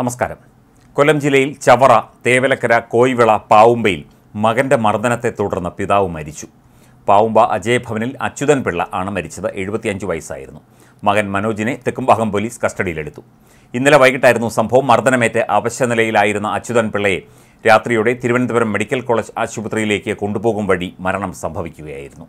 നമസ്കാരം കൊല്ലം ജില്ലയിൽ ചവറ തേവലക്കര കോയിവിള പാവുമ്പയിൽ മകന്റെ മർദ്ദനത്തെ തുടർന്ന് പിതാവ് മരിച്ചു പാവുമ്പ അജയഭവനിൽ അച്യുതൻ പിള്ള ആണ് മരിച്ചത് എഴുപത്തിയഞ്ച് വയസ്സായിരുന്നു മകൻ മനോജിനെ തെക്കുംഭാഗം പോലീസ് കസ്റ്റഡിയിലെടുത്തു ഇന്നലെ വൈകിട്ടായിരുന്നു സംഭവം മർദ്ദനമേറ്റ് നിലയിലായിരുന്ന അച്യുതൻ പിള്ളയെ രാത്രിയോടെ തിരുവനന്തപുരം മെഡിക്കൽ കോളേജ് ആശുപത്രിയിലേക്ക് കൊണ്ടുപോകും വഴി മരണം സംഭവിക്കുകയായിരുന്നു